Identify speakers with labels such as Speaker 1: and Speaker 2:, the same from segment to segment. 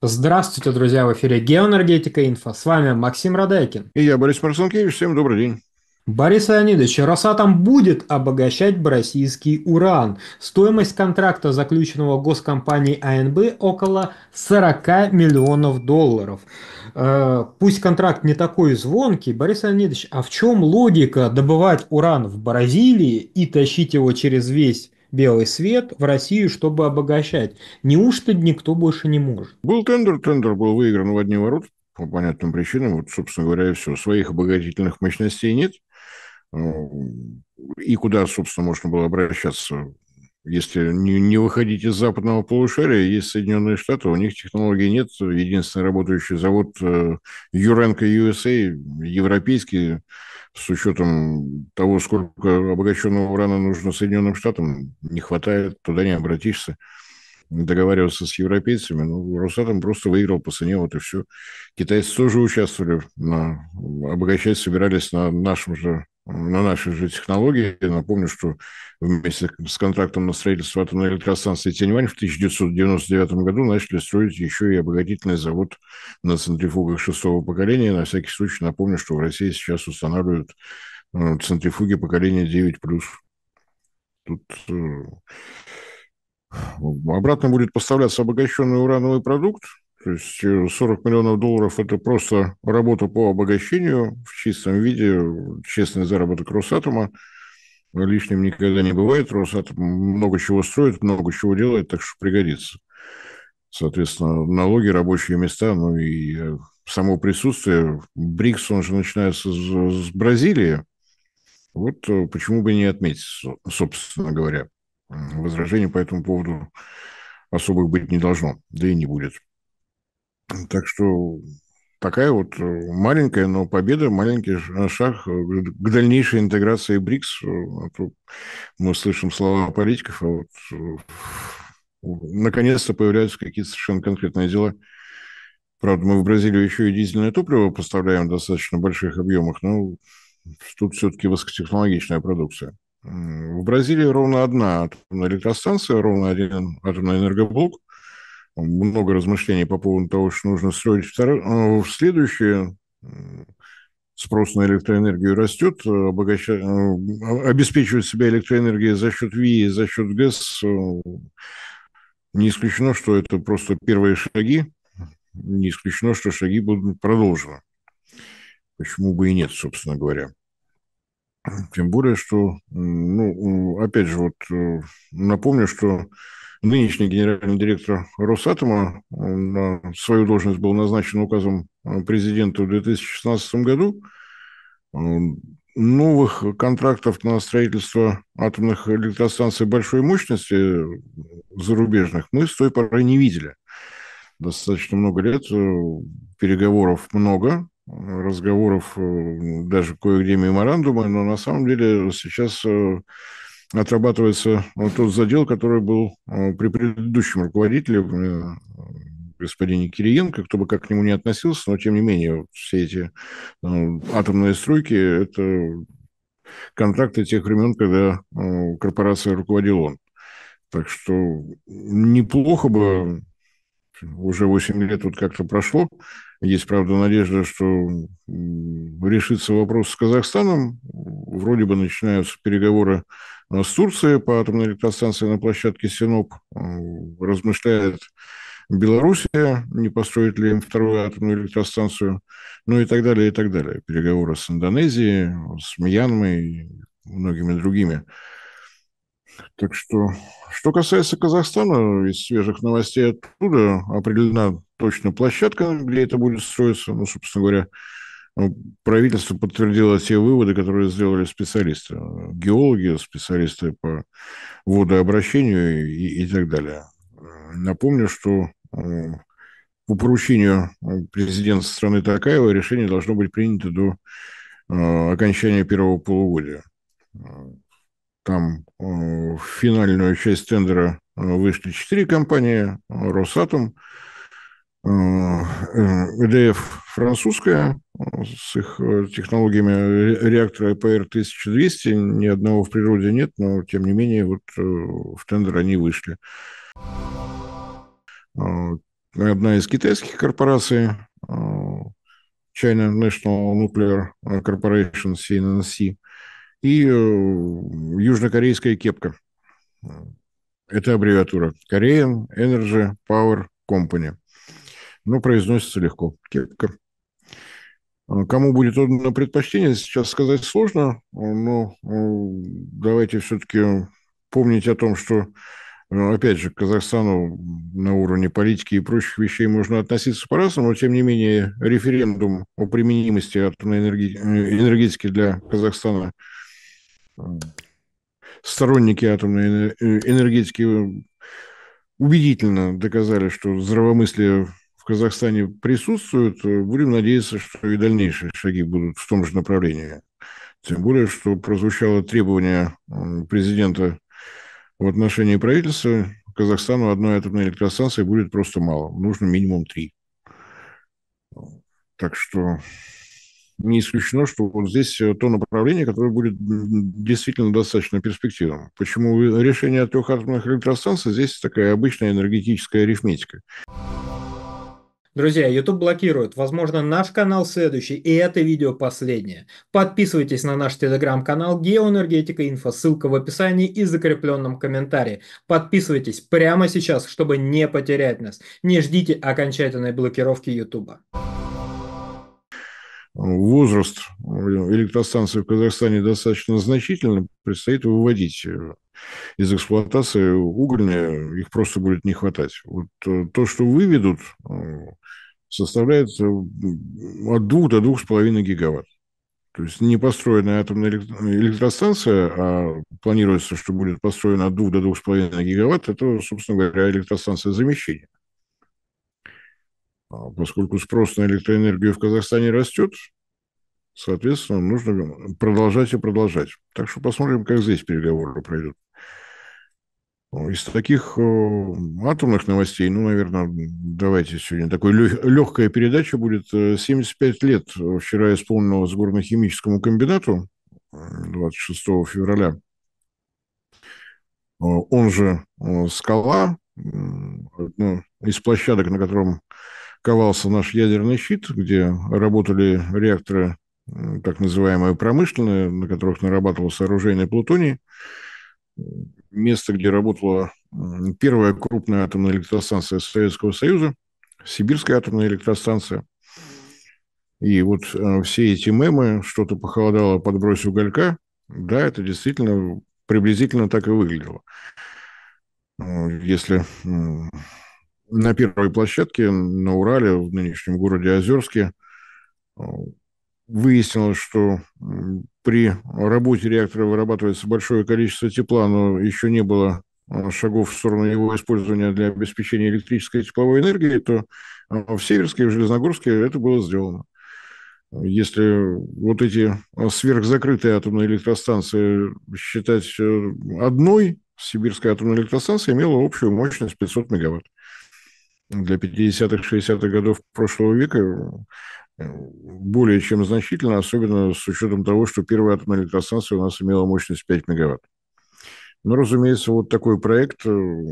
Speaker 1: Здравствуйте, друзья, в эфире «Геоэнергетика Инфо». С вами Максим Радайкин. И я, Борис Марсенкевич. Всем добрый день. Борис Леонидович, Росатом будет обогащать российский уран. Стоимость контракта, заключенного госкомпанией АНБ, около 40 миллионов долларов. Э, пусть контракт не такой звонкий, Борис Леонидович, а в чем логика добывать уран в Бразилии и тащить его через весь белый свет в Россию, чтобы обогащать. Неужто никто больше не может?
Speaker 2: Был тендер, тендер был выигран в одни ворота по понятным причинам. Вот, собственно говоря, и все. Своих обогатительных мощностей нет. Ну, и куда, собственно, можно было обращаться если не, не выходить из западного полушария, есть Соединенные Штаты, у них технологий нет. Единственный работающий завод э, Юренко USA, а, европейский, с учетом того, сколько обогащенного урана нужно Соединенным Штатам, не хватает, туда не обратишься договариваться с европейцами. Ну, Росатом просто выиграл по цене, вот и все. Китайцы тоже участвовали, на, обогащать собирались на нашем же на наши же технологии. Я напомню, что вместе с контрактом на строительство атомной электростанции Тяньвань в 1999 году начали строить еще и обогатительный завод на центрифугах шестого поколения. На всякий случай напомню, что в России сейчас устанавливают э, центрифуги поколения 9+. Тут э, обратно будет поставляться обогащенный урановый продукт, то есть 40 э, миллионов долларов – это просто работа по обогащению в чистом виде, честный заработок Росатома. Лишним никогда не бывает. Росатом много чего строит, много чего делает, так что пригодится. Соответственно, налоги, рабочие места, ну и э, само присутствие. БРИКС, он же начинается с, с Бразилии. Вот э, почему бы не отметить, собственно говоря. Возражений по этому поводу особых быть не должно, да и не будет. Так что такая вот э, маленькая, но победа, маленький э, шаг э, к дальнейшей интеграции БРИКС. А мы слышим слова политиков, а вот наконец-то появляются какие-то совершенно конкретные дела. Правда, мы в Бразилию еще и дизельное топливо поставляем в достаточно больших объемах, но тут все-таки высокотехнологичная продукция. В Бразилии ровно одна атомная электростанция, ровно один атомный энергоблок много размышлений по поводу того, что нужно строить второе. А, следующее спрос на электроэнергию растет, обогаща... Э, обеспечивать себя электроэнергией за счет ВИИ, за счет ГЭС, не исключено, что это просто первые шаги, не исключено, что шаги будут продолжены. Почему бы и нет, собственно говоря. Тем более, что, ну, опять же, вот э, напомню, что нынешний генеральный директор Росатома на свою должность был назначен указом э, президента в 2016 году. Э, новых контрактов на строительство атомных электростанций большой мощности зарубежных мы с той поры не видели. Достаточно много лет, переговоров много, разговоров, э, даже кое-где меморандумы, но на самом деле сейчас э, отрабатывается э, тот задел, который был при предыдущем руководителе, господине Кириенко, кто бы как к нему не относился, но тем не менее все эти атомные стройки – это контакты тех времен, когда корпорация руководил он. Так что неплохо бы уже 8 лет вот как-то прошло. Есть, правда, надежда, что решится вопрос с Казахстаном. Вроде бы начинаются переговоры с Турцией по атомной электростанции на площадке Синоп. Размышляет Белоруссия, не построит ли им вторую атомную электростанцию, ну и так далее, и так далее. Переговоры с Индонезией, с Мьянмой и многими другими так что, что касается Казахстана, из свежих новостей оттуда определена точно площадка, где это будет строиться. Ну, собственно говоря, правительство подтвердило те выводы, которые сделали специалисты, геологи, специалисты по водообращению и, и так далее. Напомню, что э, по поручению президента страны Такаева решение должно быть принято до э, окончания первого полугодия. Там э, в финальную часть тендера э, вышли четыре компании. Росатом, э, ЭДФ французская с их технологиями реактора пр 1200 Ни одного в природе нет, но тем не менее вот в тендер они вышли. Одна из китайских корпораций China National Nuclear Corporation, CNNC, и э, южнокорейская кепка. Это аббревиатура. Korean Energy Power Company. Ну, произносится легко. Кепка. А кому будет отдано предпочтение, сейчас сказать сложно, э, но э, давайте все-таки помнить о том, что, опять же, к Казахстану на уровне политики и прочих вещей можно относиться по-разному, но, тем не менее, референдум о применимости атомной энергетики для Казахстана – сторонники атомной э, энергетики э, убедительно доказали, что здравомыслие в Казахстане присутствует. Будем надеяться, что и дальнейшие шаги будут в том же направлении. Тем более, что прозвучало требование президента в отношении правительства Казахстану одной атомной электростанции будет просто мало. Нужно минимум три. Так что не исключено, что вот здесь э, то направление, которое будет действительно достаточно перспективным. Почему решение о трех атомных электростанциях здесь такая обычная энергетическая арифметика.
Speaker 1: Друзья, YouTube блокирует. Возможно, наш канал следующий, и это видео последнее. Подписывайтесь на наш телеграм-канал Геоэнергетика Инфо, ссылка в описании и закрепленном комментарии. Подписывайтесь прямо сейчас, чтобы не потерять нас. Не ждите окончательной блокировки YouTube
Speaker 2: возраст электростанции в Казахстане достаточно значительный, предстоит выводить э, из эксплуатации угольные, их просто будет не хватать. Вот э, то, что выведут, э, составляет от 2 до 2,5 гигаватт. То есть не построенная атомная электростанция, а планируется, что будет построена от 2 до 2,5 гигаватт, это, собственно говоря, электростанция замещения. А поскольку спрос на электроэнергию в Казахстане растет, соответственно, нужно продолжать и продолжать. Так что посмотрим, как здесь переговоры пройдут. Ну, из таких э, атомных новостей, ну, наверное, давайте сегодня такой легкая передача будет. 75 э, лет вчера исполнилось горно-химическому комбинату 26 э, февраля. Он же «Скала», ну, из площадок, на котором ковался наш ядерный щит, где работали реакторы так называемые промышленные, на которых нарабатывалось оружейное плутоний. Место, где работала первая крупная атомная электростанция Советского Союза, Сибирская атомная электростанция. И вот э, все эти мемы, что-то похолодало, подбрось уголька, да, это действительно приблизительно так и выглядело. Э, если на первой площадке на Урале, в нынешнем городе Озерске, э, выяснилось, что при работе реактора вырабатывается большое количество тепла, но еще не было э, шагов в сторону его использования для обеспечения электрической и тепловой энергии, то э, в Северске и в Железногорске это было сделано. Если вот эти сверхзакрытые атомные электростанции считать одной, Сибирская атомная электростанция имела общую мощность 500 мегаватт для 50-х, 60-х годов прошлого века э, более чем значительно, особенно с учетом того, что первая атомная электростанция у нас имела мощность 5 мегаватт. Но, ну, разумеется, вот такой проект, э,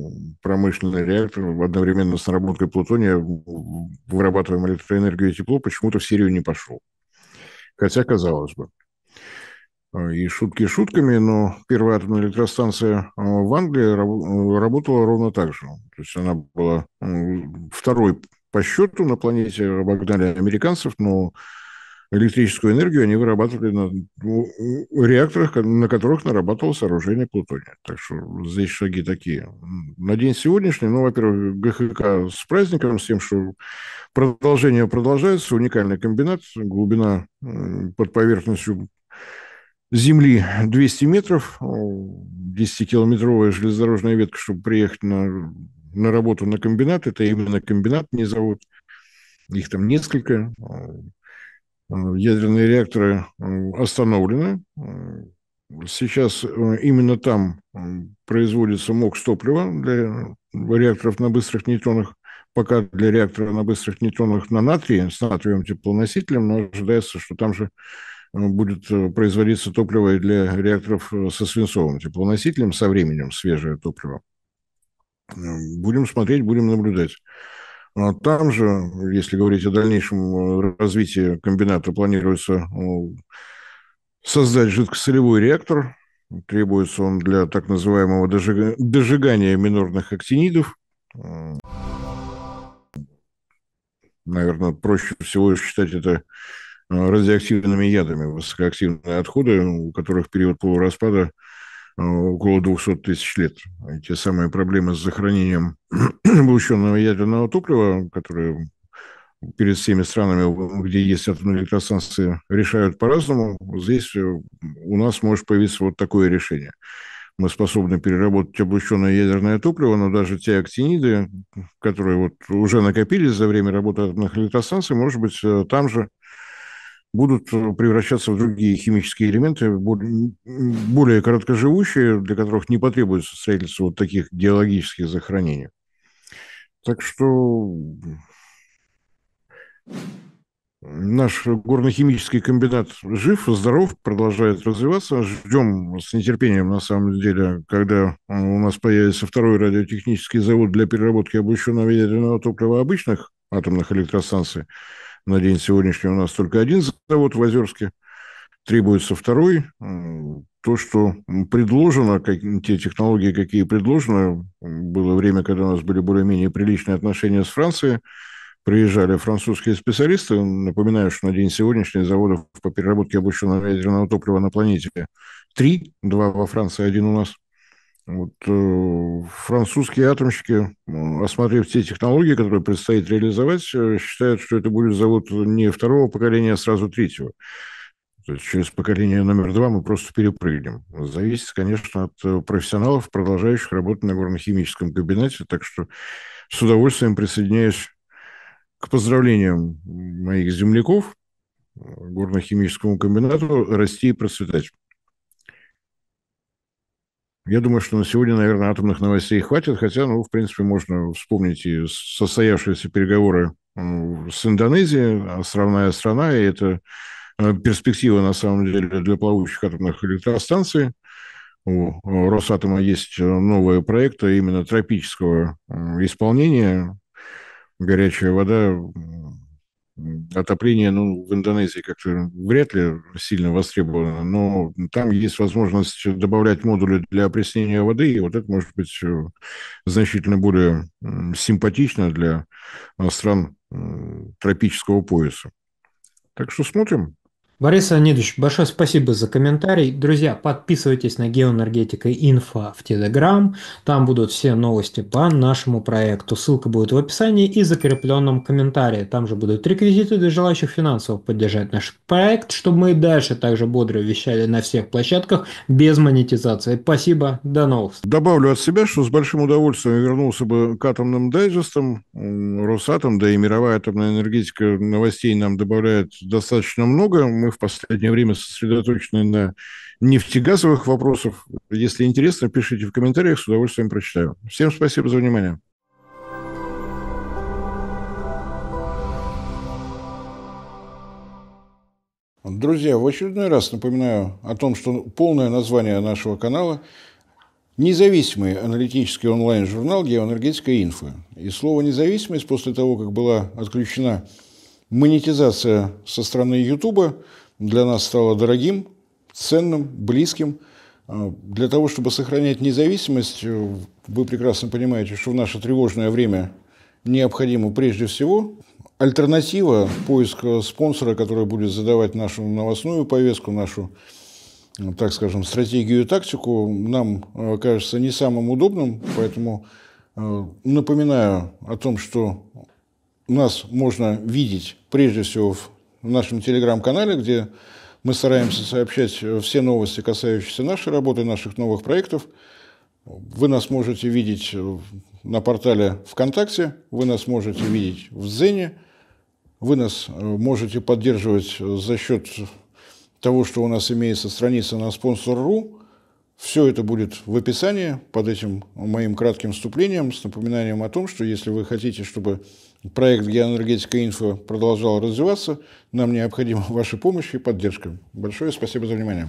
Speaker 2: промышленный реактор, одновременно с наработкой плутония, вырабатываем электроэнергию и тепло, почему-то в серию не пошел. Хотя, казалось бы. Э, и шутки шутками, но первая атомная электростанция э, в Англии э, работала ровно так же. То есть она была второй по счету на планете, обогнали американцев, но электрическую энергию они вырабатывали на реакторах, на которых нарабатывалось оружие плутония. Так что здесь шаги такие. На день сегодняшний, ну, во-первых, ГХК с праздником, с тем, что продолжение продолжается, уникальный комбинат, глубина под поверхностью земли 200 метров, 10-километровая железнодорожная ветка, чтобы приехать на, на работу на комбинат, это именно комбинат, не завод. Их там несколько. Ядерные реакторы э, остановлены. Сейчас э, именно там э, производится МОКС топлива для реакторов на быстрых нейтронах. Пока для реактора на быстрых нейтронах на натрии, с натрием теплоносителем, но ожидается, что там же будет э, производиться топливо для реакторов э, со свинцовым теплоносителем со временем, свежее топливо. Э, будем смотреть, будем наблюдать. А там же, если говорить о дальнейшем развитии комбината, планируется создать жидкосолевой реактор. Требуется он для так называемого дожигания минорных актинидов. Наверное, проще всего считать это Э, радиоактивными ядами, высокоактивные отходы, у которых период полураспада э, около 200 тысяч лет. И те самые проблемы с захоронением облученного ядерного топлива, которые перед всеми странами, где есть атомные электростанции, решают по-разному, здесь э, у нас может появиться вот такое решение. Мы способны переработать облученное ядерное топливо, но даже те актиниды, которые вот уже накопились за время работы атомных электростанций, может быть, там же будут э, превращаться в другие химические элементы, более короткоживущие, для которых не потребуется строительство вот таких геологических захоронений. Так что наш горно-химический комбинат жив, здоров, продолжает развиваться. Ждем с нетерпением, на самом деле, когда у нас появится второй радиотехнический завод для переработки облученного ядерного топлива обычных атомных электростанций. На день сегодняшний у нас только один завод в Озерске, требуется второй. То, что предложено, те технологии, какие предложены, было время, когда у нас были более-менее приличные отношения с Францией, приезжали французские специалисты. Напоминаю, что на день сегодняшний заводов по переработке обученного ядерного топлива на планете три, два во Франции, один у нас. Вот, э, французские атомщики, осмотрев те технологии, которые предстоит реализовать, э, считают, что это будет завод не второго поколения, а сразу третьего. То есть через поколение номер два мы просто перепрыгнем. Зависит, конечно, от э, профессионалов, продолжающих работать на горно-химическом кабинете. Так что с удовольствием присоединяюсь к поздравлениям моих земляков э, горно-химическому комбинату «Расти и процветать». Я думаю, что на сегодня, наверное, атомных новостей хватит, хотя, ну, в принципе, можно вспомнить и состоявшиеся переговоры с Индонезией, островная а страна, и это э, перспектива, на самом деле, для плавучих атомных электростанций. У Росатома есть э, новые проекты именно тропического исполнения. Горячая вода отопление ну, в Индонезии как-то вряд ли сильно востребовано, но там есть возможность добавлять модули для опреснения воды, и вот это может быть э, значительно более симпатично для э, стран э, тропического пояса.
Speaker 1: Так что смотрим. Борис Леонидович, большое спасибо за комментарий. Друзья, подписывайтесь на Геоэнергетика Инфо в Телеграм. Там будут все новости по нашему проекту. Ссылка будет в описании и закрепленном комментарии. Там же будут реквизиты для желающих финансово поддержать наш проект, чтобы мы дальше также бодро вещали на всех площадках без монетизации. Спасибо, до новых встреч. Добавлю от себя, что с
Speaker 2: большим удовольствием вернулся бы к атомным дайджестам. Росатом, да и мировая атомная энергетика новостей нам добавляет достаточно много. Мы мы в последнее время сосредоточены на нефтегазовых вопросах. Если интересно, пишите в комментариях, с удовольствием прочитаю. Всем спасибо за внимание. Друзья, в очередной раз напоминаю о том, что полное название нашего канала – независимый аналитический онлайн-журнал «Геоэнергетика и инфо». И слово «независимость» после того, как была отключена Монетизация со стороны YouTube для нас стала дорогим, ценным, близким. А, для того, чтобы сохранять независимость, э, вы прекрасно понимаете, что в наше тревожное время необходимо прежде всего альтернатива поиска спонсора, который будет задавать нашу новостную повестку, нашу, э, так скажем, стратегию и тактику, нам э, кажется не самым удобным. Поэтому напоминаю о том, что нас можно видеть прежде всего в нашем телеграм-канале, где мы стараемся сообщать э, все новости, касающиеся нашей работы, наших новых проектов. Вы нас можете видеть э, на портале ВКонтакте, вы нас можете видеть в Зене, вы нас э, можете поддерживать за счет того, что у нас имеется страница на спонсор.ру. Все это будет в описании под этим моим кратким вступлением с напоминанием о том, что если вы хотите, чтобы проект «Геоэнергетика инфо» продолжал развиваться. Нам необходима ваша помощь и поддержка. Большое спасибо за внимание.